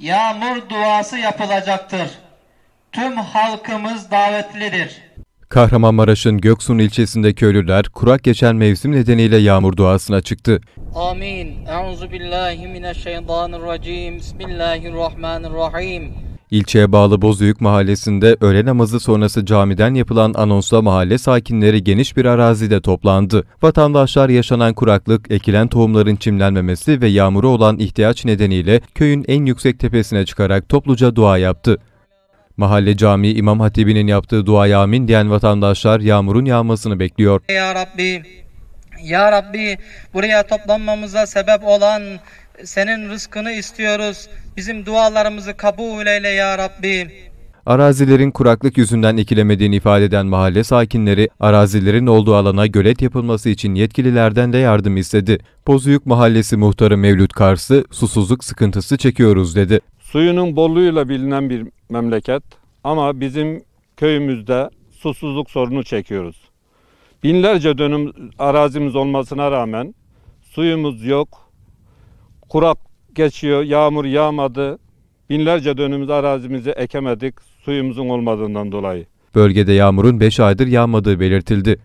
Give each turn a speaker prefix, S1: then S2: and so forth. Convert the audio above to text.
S1: yağmur duası yapılacaktır. Tüm halkımız davetlidir.
S2: Kahramanmaraş'ın Göksun ilçesindeki ölüler kurak geçen mevsim nedeniyle yağmur duasına çıktı. Amin. Euzu
S1: billahi mineşşeytanirracim. Bismillahirrahmanirrahim.
S2: İlçeye bağlı Bozüyük Mahallesi'nde öğle namazı sonrası camiden yapılan anonsla mahalle sakinleri geniş bir arazide toplandı. Vatandaşlar yaşanan kuraklık, ekilen tohumların çimlenmemesi ve yağmuru olan ihtiyaç nedeniyle köyün en yüksek tepesine çıkarak topluca dua yaptı. Mahalle cami İmam Hatibi'nin yaptığı dua amin diyen vatandaşlar yağmurun yağmasını bekliyor.
S1: Ya Rabbi, Ya Rabbi buraya toplanmamıza sebep olan senin rızkını istiyoruz. Bizim dualarımızı kabul eyle ya Rabbi.
S2: Arazilerin kuraklık yüzünden ekilemediğini ifade eden mahalle sakinleri, arazilerin olduğu alana gölet yapılması için yetkililerden de yardım istedi. Bozuyuk Mahallesi Muhtarı Mevlüt Karsı, susuzluk sıkıntısı çekiyoruz
S1: dedi. Suyunun bolluğuyla bilinen bir memleket ama bizim köyümüzde susuzluk sorunu çekiyoruz. Binlerce dönüm arazimiz olmasına rağmen suyumuz yok, Kurak geçiyor, yağmur yağmadı. Binlerce dönümümüz arazimizi ekemedik suyumuzun olmadığından dolayı.
S2: Bölgede yağmurun 5 aydır yağmadığı belirtildi.